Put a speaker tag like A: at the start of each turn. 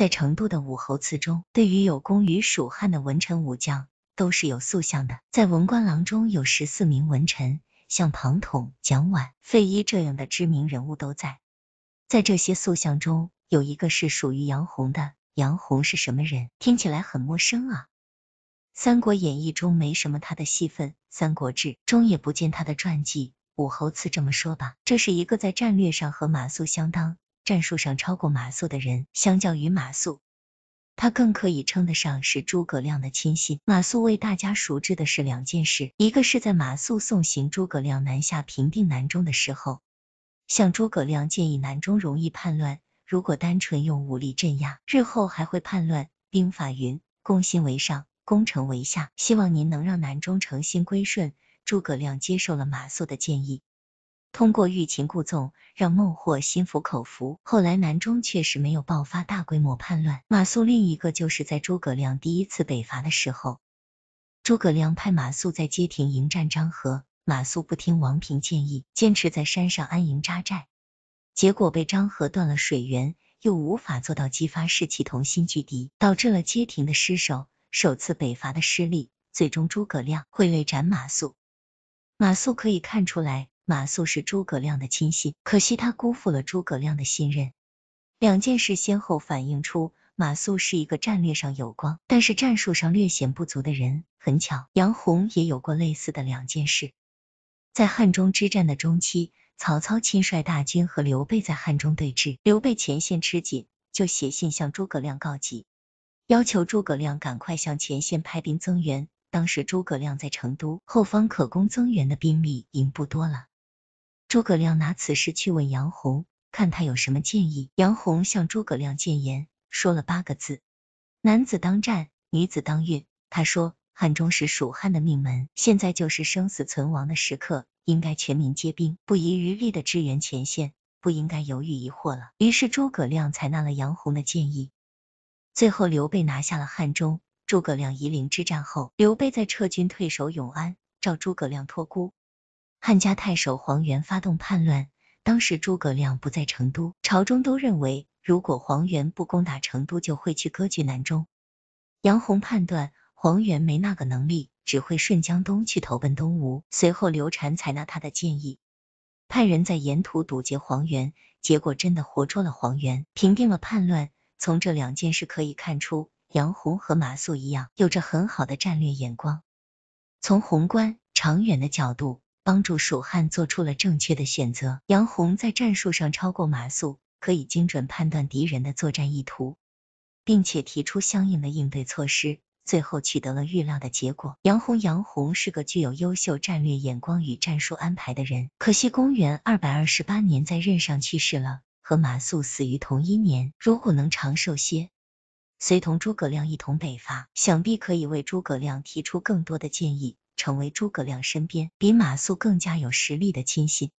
A: 在成都的武侯祠中，对于有功于蜀汉的文臣武将都是有塑像的。在文官郎中有十四名文臣，像庞统、蒋琬、费祎这样的知名人物都在。在这些塑像中，有一个是属于杨洪的。杨洪是什么人？听起来很陌生啊，《三国演义》中没什么他的戏份，《三国志》中也不见他的传记。武侯祠这么说吧，这是一个在战略上和马谡相当。战术上超过马谡的人，相较于马谡，他更可以称得上是诸葛亮的亲信。马谡为大家熟知的是两件事，一个是在马谡送行诸葛亮南下平定南中的时候，向诸葛亮建议南中容易叛乱，如果单纯用武力镇压，日后还会叛乱。兵法云，攻心为上，攻城为下，希望您能让南中诚心归顺。诸葛亮接受了马谡的建议。通过欲擒故纵，让孟获心服口服。后来南中确实没有爆发大规模叛乱。马谡另一个就是在诸葛亮第一次北伐的时候，诸葛亮派马谡在街亭迎战张合，马谡不听王平建议，坚持在山上安营扎寨，结果被张合断了水源，又无法做到激发士气，同心聚敌，导致了街亭的失守，首次北伐的失利，最终诸葛亮挥泪斩马谡。马谡可以看出来。马谡是诸葛亮的亲信，可惜他辜负了诸葛亮的信任。两件事先后反映出马谡是一个战略上有光，但是战术上略显不足的人。很巧，杨洪也有过类似的两件事。在汉中之战的中期，曹操亲率大军和刘备在汉中对峙，刘备前线吃紧，就写信向诸葛亮告急，要求诸葛亮赶快向前线派兵增援。当时诸葛亮在成都后方，可供增援的兵力已经不多了。诸葛亮拿此事去问杨洪，看他有什么建议。杨洪向诸葛亮谏言，说了八个字：男子当战，女子当运。他说，汉中是蜀汉的命门，现在就是生死存亡的时刻，应该全民皆兵，不遗余力的支援前线，不应该犹豫疑惑了。于是诸葛亮采纳了杨洪的建议。最后刘备拿下了汉中。诸葛亮夷陵之战后，刘备在撤军退守永安，召诸葛亮托孤。汉家太守黄元发动叛乱，当时诸葛亮不在成都，朝中都认为如果黄元不攻打成都，就会去割据南中。杨洪判断黄元没那个能力，只会顺江东去投奔东吴。随后刘禅采纳他的建议，派人在沿途堵截黄元，结果真的活捉了黄元，平定了叛乱。从这两件事可以看出，杨洪和马谡一样，有着很好的战略眼光，从宏观、长远的角度。帮助蜀汉做出了正确的选择。杨洪在战术上超过马谡，可以精准判断敌人的作战意图，并且提出相应的应对措施，最后取得了预料的结果。杨洪，杨洪是个具有优秀战略眼光与战术安排的人。可惜公元二百二十八年在任上去世了，和马谡死于同一年。如果能长寿些，随同诸葛亮一同北伐，想必可以为诸葛亮提出更多的建议。成为诸葛亮身边比马谡更加有实力的亲信。